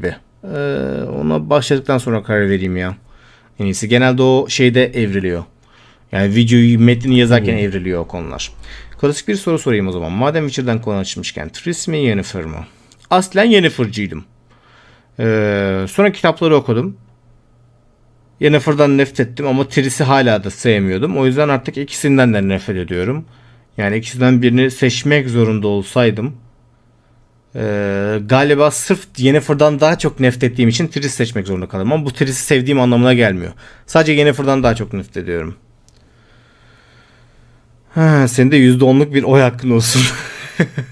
gibi. Ee, ona başladıktan sonra karar vereyim ya. En iyisi. Genelde o şeyde evriliyor. Yani videoyu, metni yazarken hmm. evriliyor o konular. Klasik bir soru sorayım o zaman. Madem Witcher'dan konu açmışken Triss mi Yennefer mı? Aslen Yennefer'cıydım. Ee, sonra kitapları okudum. Yennefer'dan nefret ettim ama Triss'i hala da sevmiyordum. O yüzden artık ikisinden de nefret ediyorum. Yani ikisinden birini seçmek zorunda olsaydım ee, galiba sırf Yennefer'dan daha çok nefret ettiğim için Triss seçmek zorunda kaldım. Ama bu Triss'i sevdiğim anlamına gelmiyor. Sadece Yennefer'dan daha çok nefret ediyorum. Ha, senin de %10'luk bir oy hakkın olsun.